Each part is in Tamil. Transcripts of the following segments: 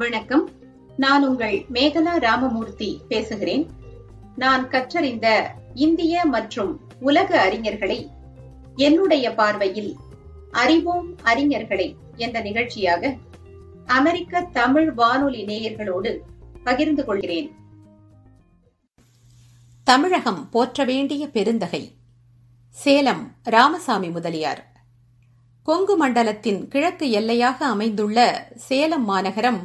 வணக்கம் நான் உங்கள் மேகலா ராமமூர்த்தி பேசுகிறேன் நான் கற்றறிந்த இந்திய மற்றும் உலக அறிஞர்களை என்னுடைய பார்வையில் அறிவோம் அறிஞர்களை என்ற நிகழ்ச்சியாக அமெரிக்க தமிழ் வானொலி நேயர்களோடு பகிர்ந்து கொள்கிறேன் தமிழகம் போற்ற வேண்டிய பெருந்தகை சேலம் ராமசாமி முதலியார் கொங்கு மண்டலத்தின் கிழக்கு எல்லையாக அமைந்துள்ள சேலம் மாநகரம்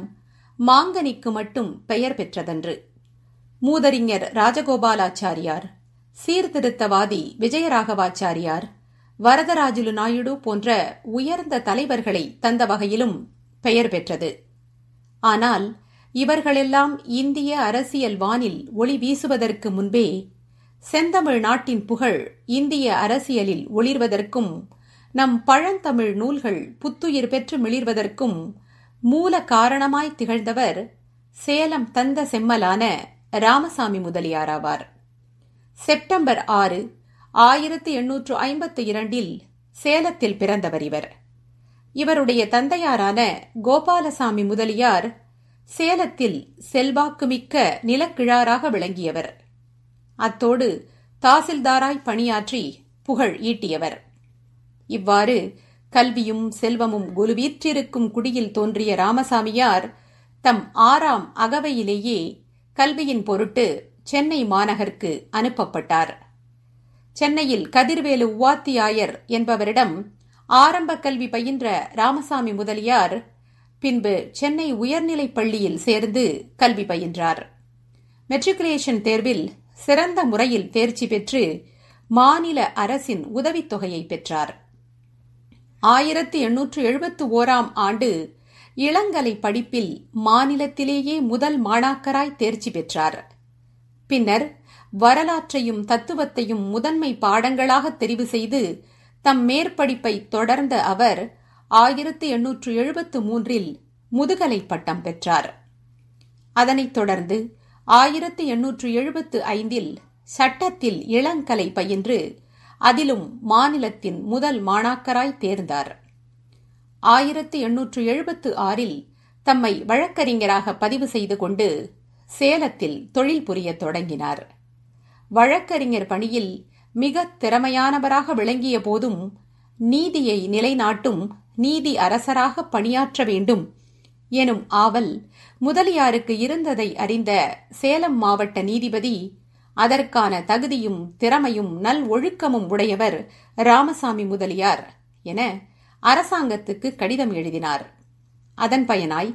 மாங்கனிக்கு மட்டும் பெயர் பெற்றதன்று மூதறிஞர் ராஜகோபாலாச்சாரியார் சீர்திருத்தவாதி விஜயராகவாச்சாரியார் வரதராஜுலு நாயுடு போன்ற உயர்ந்த தலைவர்களை தந்த வகையிலும் பெயர் பெற்றது ஆனால் இவர்களெல்லாம் இந்திய அரசியல் வானில் ஒளி வீசுவதற்கு முன்பே செந்தமிழ் நாட்டின் புகழ் இந்திய அரசியலில் ஒளிர்வதற்கும் நம் பழந்தமிழ் நூல்கள் புத்துயிர் பெற்று மிளிர்வதற்கும் மூல காரணமாய் திகழ்ந்தவர் சேலம் தந்த செம்மலான ராமசாமி முதலியாராவார் செப்டம்பர் ஆறு ஆயிரத்தி எண்ணூற்று ஐம்பத்து இரண்டில் சேலத்தில் பிறந்தவர் இவர் இவருடைய தந்தையாரான கோபாலசாமி முதலியார் சேலத்தில் செல்வாக்குமிக்க நிலக்கிழாராக விளங்கியவர் அத்தோடு தாசில்தாராய் பணியாற்றி புகழ் ஈட்டியவர் இவ்வாறு கல்வியும் செல்வமும் குலுவீற்றிருக்கும் குடியில் தோன்றிய ராமசாமியார் தம் ஆறாம் அகவையிலேயே கல்வியின் பொருட்டு சென்னை மாநகருக்கு அனுப்பப்பட்டார் சென்னையில் கதிர்வேலு உவாத்தியாயர் என்பவரிடம் ஆரம்ப கல்வி பயின்ற ராமசாமி முதலியார் பின்பு சென்னை உயர்நிலைப் பள்ளியில் சேர்ந்து கல்வி பயின்றார் மெட்ரிகுலேஷன் தேர்வில் சிறந்த முறையில் தேர்ச்சி பெற்று மாநில அரசின் உதவித்தொகையை பெற்றார் ஆயிரத்தி எண்ணூற்று எழுபத்து ஓராம் ஆண்டு இளங்கலை படிப்பில் மாநிலத்திலேயே முதல் மாணாக்கராய் தேர்ச்சி பெற்றார் பின்னர் வரலாற்றையும் தத்துவத்தையும் முதன்மை பாடங்களாக தெரிவு செய்து தம் மேற்படிப்பை தொடர்ந்த அவர் ஆயிரத்தி எண்ணூற்று எழுபத்து மூன்றில் முதுகலை பட்டம் பெற்றார் அதனைத் தொடர்ந்து ஆயிரத்தி எண்ணூற்று எழுபத்து ஐந்தில் சட்டத்தில் இளங்கலை பயின்று அதிலும் மாநிலத்தின் முதல் மாணாக்கராய் தேர்ந்தார் ஆயிரத்தி எண்ணூற்று எழுபத்து ஆறில் தம்மை வழக்கறிஞராக பதிவு செய்து கொண்டு சேலத்தில் தொழில் புரிய தொடங்கினார் வழக்கறிஞர் பணியில் மிக திறமையானவராக விளங்கிய போதும் நீதியை நிலைநாட்டும் நீதி அரசராக பணியாற்ற வேண்டும் எனும் ஆவல் முதலியாருக்கு இருந்ததை அறிந்த சேலம் மாவட்ட நீதிபதி அதற்கான தகுதியும் திறமையும் நல் ஒழுக்கமும் உடையவர் ராமசாமி முதலியார் என அரசாங்கத்துக்கு கடிதம் எழுதினார் அதன் பயனாய்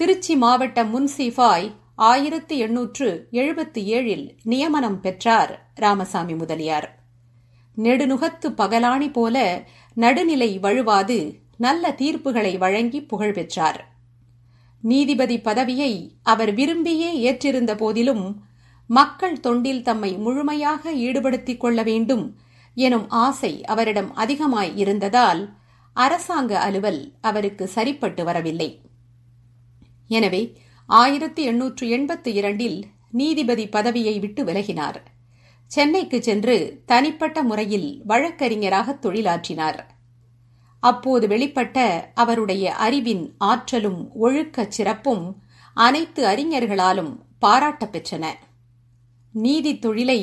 திருச்சி மாவட்ட முன்சிஃபாய் ஆயிரத்தி எண்ணூற்று எழுபத்தி ஏழில் நியமனம் பெற்றார் ராமசாமி முதலியார் நெடுநுகத்து பகலாணி போல நடுநிலை வழுவாது நல்ல தீர்ப்புகளை வழங்கி புகழ் பெற்றார் நீதிபதி பதவியை அவர் விரும்பியே ஏற்றிருந்த போதிலும் மக்கள் தொண்டில் தம்மை முழுமையாக ஈடுபடுத்திக் கொள்ள வேண்டும் எனும் ஆசை அவரிடம் அதிகமாய் இருந்ததால் அரசாங்க அலுவல் அவருக்கு சரிப்பட்டு வரவில்லை எனவே ஆயிரத்தி எண்ணூற்று எண்பத்தி இரண்டில் நீதிபதி பதவியை விட்டு விலகினார் சென்னைக்கு சென்று தனிப்பட்ட முறையில் வழக்கறிஞராக தொழிலாற்றினார் அப்போது வெளிப்பட்ட அவருடைய அறிவின் ஆற்றலும் ஒழுக்கச் சிறப்பும் அனைத்து அறிஞர்களாலும் பாராட்டப்பெற்றன பெற்றன நீதி தொழிலை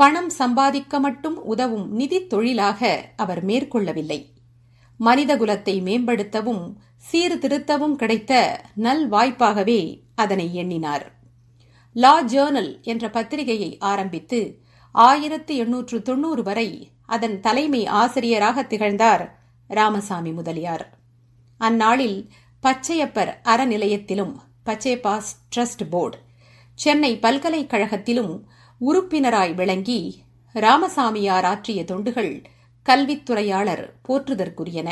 பணம் சம்பாதிக்க மட்டும் உதவும் நிதி தொழிலாக அவர் மேற்கொள்ளவில்லை மனிதகுலத்தை மேம்படுத்தவும் சீர்திருத்தவும் கிடைத்த நல் வாய்ப்பாகவே அதனை எண்ணினார் லா ஜேர்னல் என்ற பத்திரிகையை ஆரம்பித்து ஆயிரத்து எண்ணூற்று தொன்னூறு வரை அதன் தலைமை ஆசிரியராக திகழ்ந்தார் ராமசாமி முதலியார் அந்நாளில் பச்சையப்பர் அறநிலையத்திலும் பச்சையப்பாஸ் ட்ரஸ்ட் போர்டு சென்னை பல்கலைக்கழகத்திலும் உறுப்பினராய் விளங்கி ராமசாமியார் ஆற்றிய தொண்டுகள் கல்வித்துறையாளர் போற்றுதற்குரியன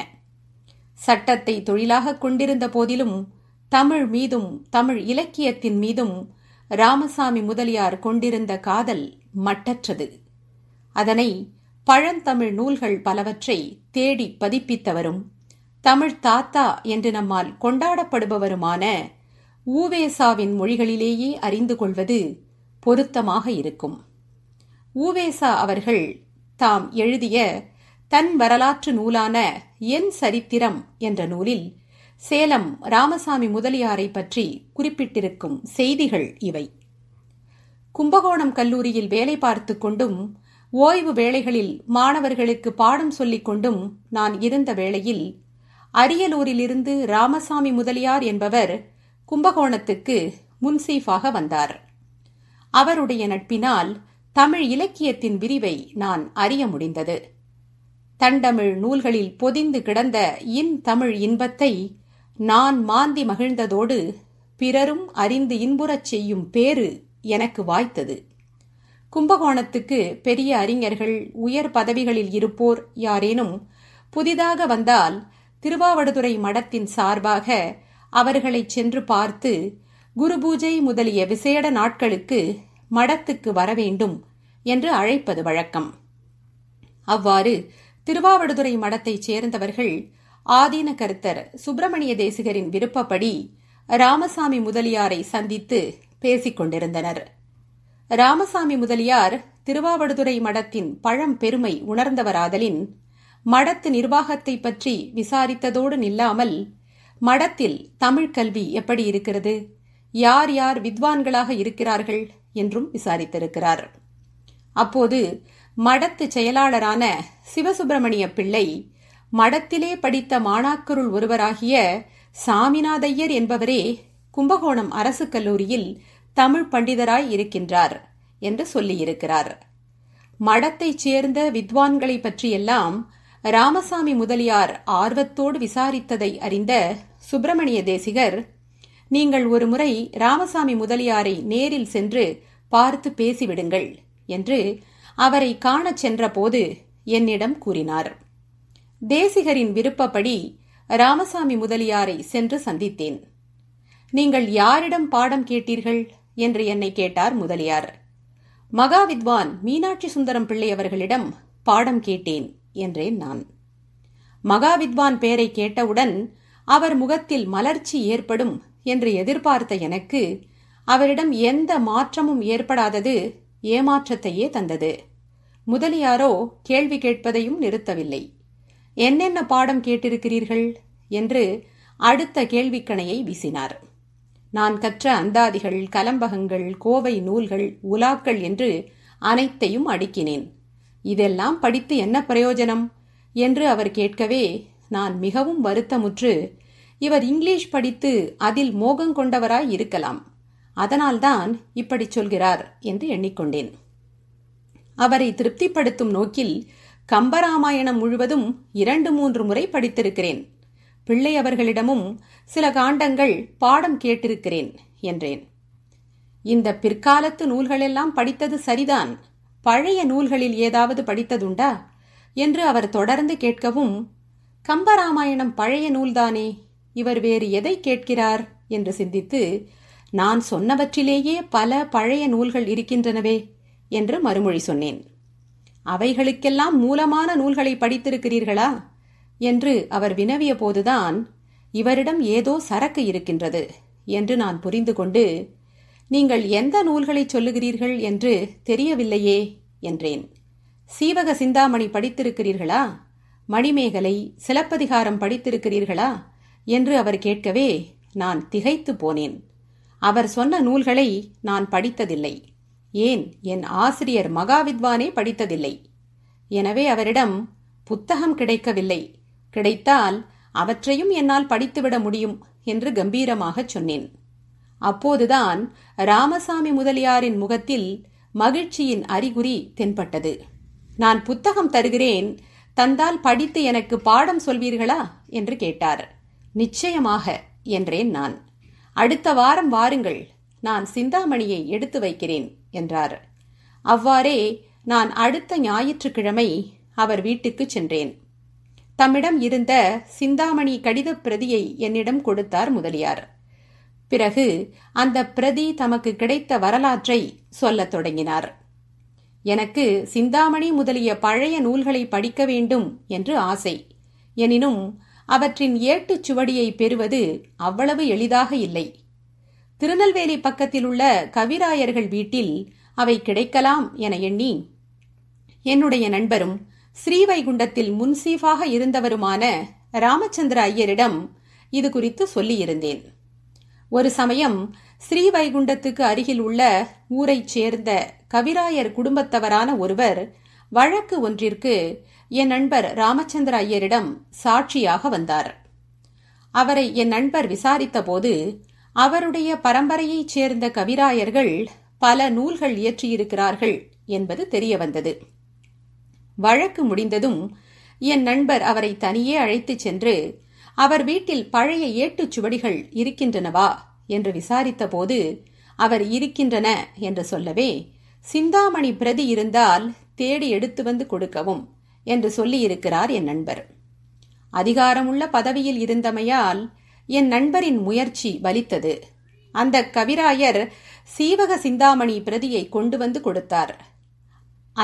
சட்டத்தை தொழிலாக கொண்டிருந்த போதிலும் தமிழ் மீதும் தமிழ் இலக்கியத்தின் மீதும் ராமசாமி முதலியார் கொண்டிருந்த காதல் மட்டற்றது அதனை பழந்தமிழ் நூல்கள் பலவற்றை தேடி பதிப்பித்தவரும் தமிழ் தாத்தா என்று நம்மால் கொண்டாடப்படுபவருமான ஊவேசாவின் மொழிகளிலேயே அறிந்து கொள்வது பொருத்தமாக இருக்கும் ஊவேசா அவர்கள் தாம் எழுதிய தன் வரலாற்று நூலான என் சரித்திரம் என்ற நூலில் சேலம் ராமசாமி முதலியாரை பற்றி குறிப்பிட்டிருக்கும் செய்திகள் இவை கும்பகோணம் கல்லூரியில் வேலை பார்த்து கொண்டும் ஓய்வு வேளைகளில் மாணவர்களுக்கு பாடம் சொல்லிக் கொண்டும் நான் இருந்த வேளையில் அரியலூரிலிருந்து ராமசாமி முதலியார் என்பவர் கும்பகோணத்துக்கு முன்சீஃபாக வந்தார் அவருடைய நட்பினால் தமிழ் இலக்கியத்தின் விரிவை நான் அறிய முடிந்தது தண்டமிழ் நூல்களில் பொதிந்து கிடந்த இன் தமிழ் இன்பத்தை நான் மாந்தி மகிழ்ந்ததோடு பிறரும் அறிந்து இன்புறச் செய்யும் பேறு எனக்கு வாய்த்தது கும்பகோணத்துக்கு பெரிய அறிஞர்கள் உயர் பதவிகளில் இருப்போர் யாரேனும் புதிதாக வந்தால் திருவாவடுதுறை மடத்தின் சார்பாக அவர்களை சென்று பார்த்து குரு பூஜை முதலிய விசேட நாட்களுக்கு மடத்துக்கு வரவேண்டும் என்று அழைப்பது வழக்கம் அவ்வாறு திருவாவடுதுறை மடத்தைச் சேர்ந்தவர்கள் ஆதீன கருத்தர் சுப்பிரமணிய தேசிகரின் விருப்பப்படி ராமசாமி முதலியாரை சந்தித்து பேசிக் கொண்டிருந்தனர் ராமசாமி முதலியார் திருவாவடுதுறை மடத்தின் பழம் பெருமை உணர்ந்தவராதலின் மடத்து நிர்வாகத்தை பற்றி விசாரித்ததோடு நில்லாமல் மடத்தில் தமிழ் கல்வி எப்படி இருக்கிறது யார் யார் வித்வான்களாக இருக்கிறார்கள் என்றும் விசாரித்திருக்கிறார் அப்போது மடத்து செயலாளரான சிவசுப்பிரமணிய பிள்ளை மடத்திலே படித்த மாணாக்கருள் ஒருவராகிய சாமிநாதையர் என்பவரே கும்பகோணம் அரசு கல்லூரியில் தமிழ் பண்டிதராய் இருக்கின்றார் என்று சொல்லியிருக்கிறார் மடத்தைச் சேர்ந்த வித்வான்களை பற்றியெல்லாம் ராமசாமி முதலியார் ஆர்வத்தோடு விசாரித்ததை அறிந்த சுப்பிரமணிய தேசிகர் நீங்கள் ஒரு முறை ராமசாமி முதலியாரை நேரில் சென்று பார்த்து பேசிவிடுங்கள் என்று அவரை காணச் சென்றபோது என்னிடம் கூறினார் தேசிகரின் விருப்பப்படி ராமசாமி முதலியாரை சென்று சந்தித்தேன் நீங்கள் யாரிடம் பாடம் கேட்டீர்கள் என்று என்னை கேட்டார் முதலியார் மகா வித்வான் மீனாட்சி சுந்தரம் பிள்ளை அவர்களிடம் பாடம் கேட்டேன் என்றேன் நான் மகாவித்வான் பெயரை கேட்டவுடன் அவர் முகத்தில் மலர்ச்சி ஏற்படும் என்று எதிர்பார்த்த எனக்கு அவரிடம் எந்த மாற்றமும் ஏற்படாதது ஏமாற்றத்தையே தந்தது முதலியாரோ கேள்வி கேட்பதையும் நிறுத்தவில்லை என்னென்ன பாடம் கேட்டிருக்கிறீர்கள் என்று அடுத்த கேள்விக்கணையை வீசினார் நான் கற்ற அந்தாதிகள் கலம்பகங்கள் கோவை நூல்கள் உலாக்கள் என்று அனைத்தையும் அடுக்கினேன் இதெல்லாம் படித்து என்ன பிரயோஜனம் என்று அவர் கேட்கவே நான் மிகவும் வருத்தமுற்று இவர் இங்கிலீஷ் படித்து அதில் மோகம் கொண்டவராய் இருக்கலாம் அதனால்தான் இப்படி சொல்கிறார் என்று எண்ணிக்கொண்டேன் அவரை திருப்திப்படுத்தும் நோக்கில் கம்பராமாயணம் முழுவதும் இரண்டு மூன்று முறை படித்திருக்கிறேன் பிள்ளை அவர்களிடமும் சில காண்டங்கள் பாடம் கேட்டிருக்கிறேன் என்றேன் இந்த பிற்காலத்து நூல்களெல்லாம் படித்தது சரிதான் பழைய நூல்களில் ஏதாவது படித்ததுண்டா என்று அவர் தொடர்ந்து கேட்கவும் கம்பராமாயணம் பழைய நூல்தானே இவர் வேறு எதை கேட்கிறார் என்று சிந்தித்து நான் சொன்னவற்றிலேயே பல பழைய நூல்கள் இருக்கின்றனவே என்று மறுமொழி சொன்னேன் அவைகளுக்கெல்லாம் மூலமான நூல்களை படித்திருக்கிறீர்களா என்று அவர் வினவிய போதுதான் இவரிடம் ஏதோ சரக்கு இருக்கின்றது என்று நான் புரிந்து கொண்டு நீங்கள் எந்த நூல்களை சொல்லுகிறீர்கள் என்று தெரியவில்லையே என்றேன் சீவக சிந்தாமணி படித்திருக்கிறீர்களா மணிமேகலை சிலப்பதிகாரம் படித்திருக்கிறீர்களா என்று அவர் கேட்கவே நான் திகைத்து போனேன் அவர் சொன்ன நூல்களை நான் படித்ததில்லை ஏன் என் ஆசிரியர் மகாவித்வானே படித்ததில்லை எனவே அவரிடம் புத்தகம் கிடைக்கவில்லை கிடைத்தால் அவற்றையும் என்னால் படித்துவிட முடியும் என்று கம்பீரமாகச் சொன்னேன் அப்போதுதான் ராமசாமி முதலியாரின் முகத்தில் மகிழ்ச்சியின் அறிகுறி தென்பட்டது நான் புத்தகம் தருகிறேன் தந்தால் படித்து எனக்கு பாடம் சொல்வீர்களா என்று கேட்டார் நிச்சயமாக என்றேன் நான் அடுத்த வாரம் வாருங்கள் நான் சிந்தாமணியை எடுத்து வைக்கிறேன் என்றார் அவ்வாறே நான் அடுத்த ஞாயிற்றுக்கிழமை அவர் வீட்டுக்கு சென்றேன் தம்மிடம் இருந்த சிந்தாமணி கடித பிரதியை என்னிடம் கொடுத்தார் முதலியார் பிறகு அந்த பிரதி தமக்கு கிடைத்த வரலாற்றை சொல்லத் தொடங்கினார் எனக்கு சிந்தாமணி முதலிய பழைய நூல்களை படிக்க வேண்டும் என்று ஆசை எனினும் அவற்றின் ஏட்டுச் சுவடியை பெறுவது அவ்வளவு எளிதாக இல்லை திருநெல்வேலி பக்கத்தில் உள்ள கவிராயர்கள் வீட்டில் அவை கிடைக்கலாம் என எண்ணி என்னுடைய நண்பரும் ஸ்ரீவைகுண்டத்தில் முன்சீஃபாக இருந்தவருமான ராமச்சந்திர ஐயரிடம் இது குறித்து சொல்லியிருந்தேன் ஒரு சமயம் ஸ்ரீவைகுண்டத்துக்கு அருகில் உள்ள ஊரைச் சேர்ந்த கவிராயர் குடும்பத்தவரான ஒருவர் வழக்கு ஒன்றிற்கு என் நண்பர் ராமச்சந்திர ஐயரிடம் சாட்சியாக வந்தார் அவரை என் நண்பர் விசாரித்தபோது அவருடைய பரம்பரையைச் சேர்ந்த கவிராயர்கள் பல நூல்கள் இயற்றியிருக்கிறார்கள் என்பது தெரியவந்தது வழக்கு முடிந்ததும் என் நண்பர் அவரை தனியே அழைத்துச் சென்று அவர் வீட்டில் பழைய ஏட்டுச் சுவடிகள் இருக்கின்றனவா என்று விசாரித்தபோது அவர் இருக்கின்றன என்று சொல்லவே சிந்தாமணி பிரதி இருந்தால் தேடி எடுத்து வந்து கொடுக்கவும் என்று சொல்லியிருக்கிறார் என் நண்பர் அதிகாரமுள்ள பதவியில் இருந்தமையால் என் நண்பரின் முயற்சி வலித்தது அந்த கவிராயர் சீவக சிந்தாமணி பிரதியை கொண்டு வந்து கொடுத்தார்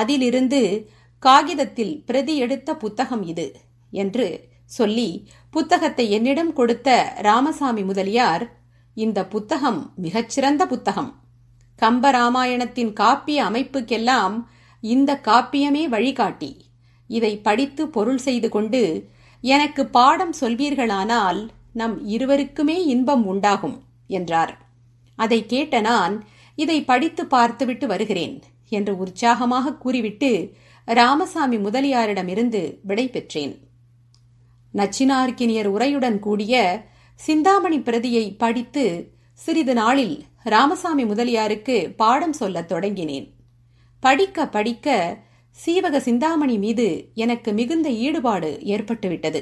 அதிலிருந்து காகிதத்தில் பிரதி எடுத்த புத்தகம் இது என்று சொல்லி புத்தகத்தை என்னிடம் கொடுத்த ராமசாமி முதலியார் இந்த புத்தகம் மிகச்சிறந்த புத்தகம் கம்பராமாயணத்தின் காப்பிய அமைப்புக்கெல்லாம் இந்த காப்பியமே வழிகாட்டி இதை படித்து பொருள் செய்து கொண்டு எனக்கு பாடம் சொல்வீர்களானால் நம் இருவருக்குமே இன்பம் உண்டாகும் என்றார் அதை கேட்ட நான் இதை படித்து பார்த்துவிட்டு வருகிறேன் என்று உற்சாகமாக கூறிவிட்டு ராமசாமி முதலியாரிடமிருந்து விடை பெற்றேன் நச்சினார்க்கினியர் உரையுடன் கூடிய சிந்தாமணி பிரதியை படித்து சிறிது நாளில் ராமசாமி முதலியாருக்கு பாடம் சொல்லத் தொடங்கினேன் படிக்க படிக்க சீவக சிந்தாமணி மீது எனக்கு மிகுந்த ஈடுபாடு ஏற்பட்டுவிட்டது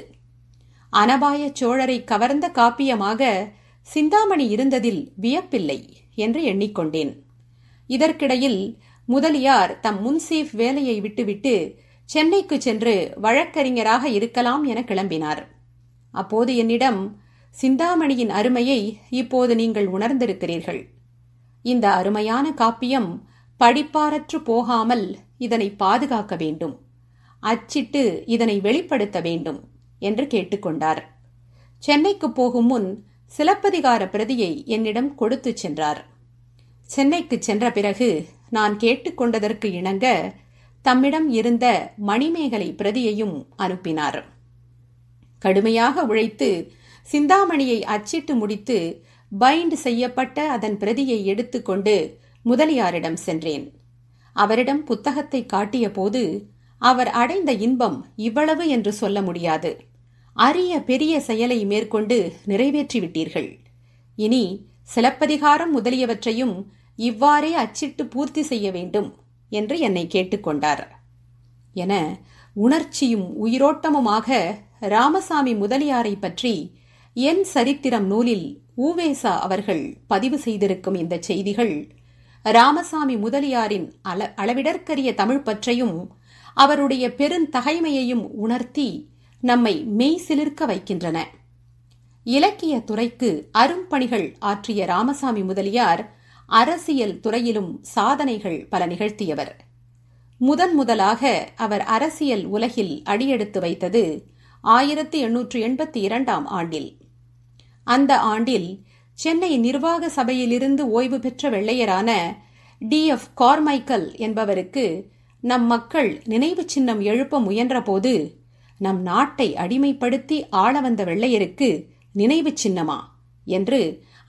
அனபாய சோழரை கவர்ந்த காப்பியமாக சிந்தாமணி இருந்ததில் வியப்பில்லை என்று எண்ணிக்கொண்டேன் இதற்கிடையில் முதலியார் தம் முன்சீஃப் வேலையை விட்டுவிட்டு சென்னைக்கு சென்று வழக்கறிஞராக இருக்கலாம் என கிளம்பினார் அப்போது என்னிடம் சிந்தாமணியின் அருமையை இப்போது நீங்கள் உணர்ந்திருக்கிறீர்கள் இந்த அருமையான காப்பியம் படிப்பாரற்று போகாமல் இதனை பாதுகாக்க வேண்டும் அச்சிட்டு இதனை வெளிப்படுத்த வேண்டும் என்று கேட்டுக்கொண்டார் சென்னைக்கு போகும் முன் சிலப்பதிகார பிரதியை என்னிடம் கொடுத்து சென்றார் சென்னைக்கு சென்ற பிறகு நான் கேட்டுக்கொண்டதற்கு இணங்க தம்மிடம் இருந்த மணிமேகலை பிரதியையும் அனுப்பினார் கடுமையாக உழைத்து சிந்தாமணியை அச்சிட்டு முடித்து பைண்ட் செய்யப்பட்ட அதன் பிரதியை எடுத்துக்கொண்டு முதலியாரிடம் சென்றேன் அவரிடம் புத்தகத்தை காட்டிய போது அவர் அடைந்த இன்பம் இவ்வளவு என்று சொல்ல முடியாது அரிய பெரிய செயலை மேற்கொண்டு நிறைவேற்றிவிட்டீர்கள் இனி சிலப்பதிகாரம் முதலியவற்றையும் இவ்வாறே அச்சிட்டு பூர்த்தி செய்ய வேண்டும் என்று என்னை கேட்டுக்கொண்டார் என உணர்ச்சியும் உயிரோட்டமுமாக ராமசாமி முதலியாரை பற்றி என் சரித்திரம் நூலில் ஊவேசா அவர்கள் பதிவு செய்திருக்கும் இந்த செய்திகள் ராமசாமி முதலியாரின் அள அளவிடற்கரிய தமிழ் பற்றையும் அவருடைய பெருந்தகைமையையும் உணர்த்தி நம்மை மெய் சிலிர்க்க வைக்கின்றன இலக்கிய துறைக்கு அரும்பணிகள் ஆற்றிய ராமசாமி முதலியார் அரசியல் துறையிலும் சாதனைகள் பல நிகழ்த்தியவர் முதன் முதலாக அவர் அரசியல் உலகில் அடியெடுத்து வைத்தது ஆயிரத்தி எண்ணூற்று எண்பத்தி இரண்டாம் ஆண்டில் அந்த ஆண்டில் சென்னை நிர்வாக சபையிலிருந்து ஓய்வு பெற்ற வெள்ளையரான டி எஃப் கார்மைக்கல் என்பவருக்கு நம் மக்கள் நினைவு சின்னம் எழுப்ப முயன்றபோது நம் நாட்டை அடிமைப்படுத்தி ஆள வந்த வெள்ளையருக்கு நினைவு சின்னமா என்று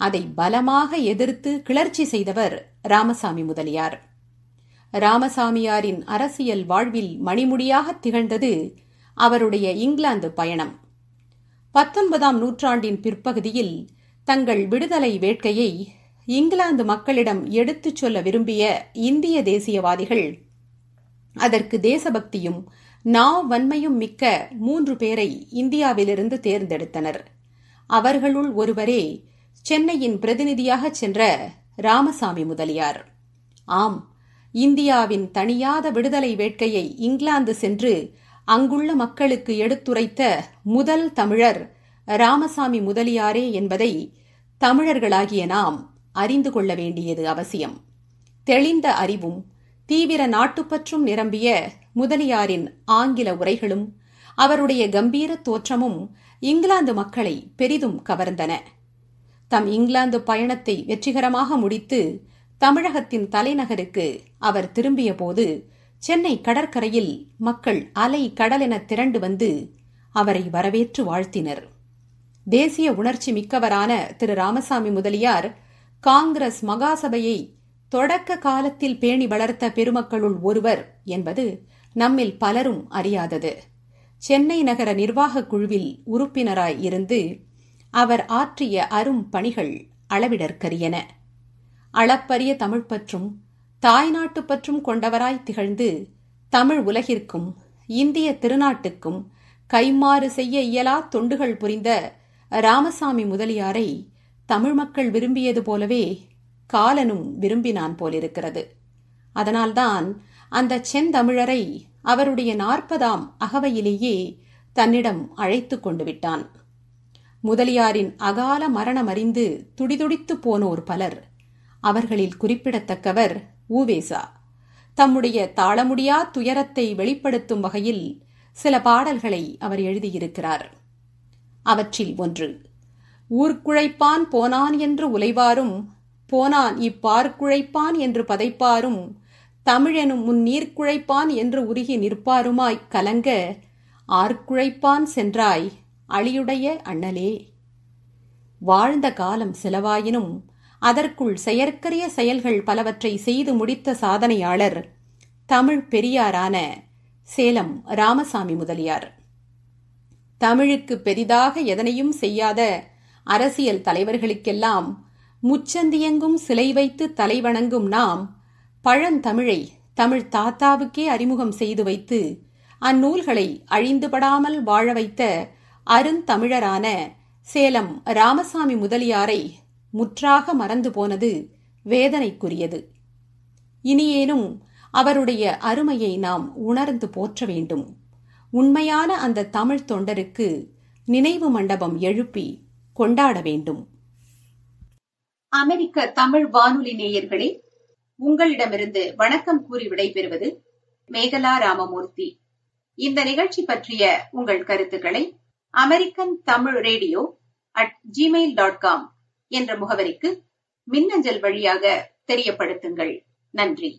அதை பலமாக எதிர்த்து கிளர்ச்சி செய்தவர் ராமசாமி முதலியார் ராமசாமியாரின் அரசியல் வாழ்வில் மணிமுடியாக திகழ்ந்தது அவருடைய இங்கிலாந்து பயணம் பத்தொன்பதாம் நூற்றாண்டின் பிற்பகுதியில் தங்கள் விடுதலை வேட்கையை இங்கிலாந்து மக்களிடம் எடுத்துச் சொல்ல விரும்பிய இந்திய தேசியவாதிகள் அதற்கு தேசபக்தியும் நா வன்மையும் மிக்க மூன்று பேரை இந்தியாவிலிருந்து தேர்ந்தெடுத்தனர் அவர்களுள் ஒருவரே சென்னையின் பிரதிநிதியாக சென்ற ராமசாமி முதலியார் ஆம் இந்தியாவின் தனியாத விடுதலை வேட்கையை இங்கிலாந்து சென்று அங்குள்ள மக்களுக்கு எடுத்துரைத்த முதல் தமிழர் ராமசாமி முதலியாரே என்பதை தமிழர்களாகிய நாம் அறிந்து கொள்ள வேண்டியது அவசியம் தெளிந்த அறிவும் தீவிர நாட்டுப்பற்றும் நிரம்பிய முதலியாரின் ஆங்கில உரைகளும் அவருடைய கம்பீர தோற்றமும் இங்கிலாந்து மக்களை பெரிதும் கவர்ந்தன தம் இங்கிலாந்து பயணத்தை வெற்றிகரமாக முடித்து தமிழகத்தின் தலைநகருக்கு அவர் திரும்பியபோது சென்னை கடற்கரையில் மக்கள் அலை கடல் என திரண்டு வந்து அவரை வரவேற்று வாழ்த்தினர் தேசிய உணர்ச்சி மிக்கவரான திரு ராமசாமி முதலியார் காங்கிரஸ் மகாசபையை தொடக்க காலத்தில் பேணி வளர்த்த பெருமக்களுள் ஒருவர் என்பது நம்மில் பலரும் அறியாதது சென்னை நகர நிர்வாகக் குழுவில் உறுப்பினராய் இருந்து அவர் ஆற்றிய அரும் பணிகள் அளவிடற்கரியன அளப்பரிய தமிழ் பற்றும் தாய்நாட்டு பற்றும் கொண்டவராய் திகழ்ந்து தமிழ் உலகிற்கும் இந்திய திருநாட்டுக்கும் கைமாறு செய்ய இயலா தொண்டுகள் புரிந்த ராமசாமி முதலியாரை தமிழ் மக்கள் விரும்பியது போலவே காலனும் விரும்பினான் போலிருக்கிறது அதனால்தான் அந்த செந்தமிழரை அவருடைய நாற்பதாம் அகவையிலேயே தன்னிடம் அழைத்து கொண்டு விட்டான் முதலியாரின் அகால மரணம் அறிந்து துடிதுடித்து போனோர் பலர் அவர்களில் குறிப்பிடத்தக்கவர் ஊவேசா தம்முடைய தாளமுடியா துயரத்தை வெளிப்படுத்தும் வகையில் சில பாடல்களை அவர் எழுதியிருக்கிறார் அவற்றில் ஒன்று ஊர்க்குழைப்பான் போனான் என்று உலைவாரும் போனான் இப்பார்க்குழைப்பான் என்று பதைப்பாரும் தமிழெனும் முன் நீர்க்குழைப்பான் என்று உருகி நிற்பாருமாய் கலங்க ஆர்க்குழைப்பான் சென்றாய் அழியுடைய அண்ணலே வாழ்ந்த காலம் செலவாயினும் அதற்குள் செயற்கரிய செயல்கள் பலவற்றை செய்து முடித்த சாதனையாளர் தமிழ் பெரியாரான சேலம் ராமசாமி முதலியார் தமிழுக்கு பெரிதாக எதனையும் செய்யாத அரசியல் தலைவர்களுக்கெல்லாம் முச்சந்தியெங்கும் சிலை வைத்து தலைவணங்கும் நாம் பழந்தமிழை தமிழ் தாத்தாவுக்கே அறிமுகம் செய்து வைத்து அந்நூல்களை அழிந்துபடாமல் வாழ வைத்த அருந்தமிழரான சேலம் ராமசாமி முதலியாரை முற்றாக மறந்து போனது வேதனைக்குரியது இனியேனும் அவருடைய அருமையை நாம் உணர்ந்து போற்ற வேண்டும் உண்மையான அந்த தமிழ் தொண்டருக்கு நினைவு மண்டபம் எழுப்பி கொண்டாட வேண்டும் அமெரிக்க தமிழ் வானொலி நேயர்களே உங்களிடமிருந்து வணக்கம் கூறி விடைபெறுவது மேகலா ராமமூர்த்தி இந்த நிகழ்ச்சி பற்றிய உங்கள் கருத்துக்களை American Tamil radio at Gmail dot com என்ற முகவரிக்கு மின்னஞ்சல் வழியாக தெரியப்படுத்துங்கள் நன்றி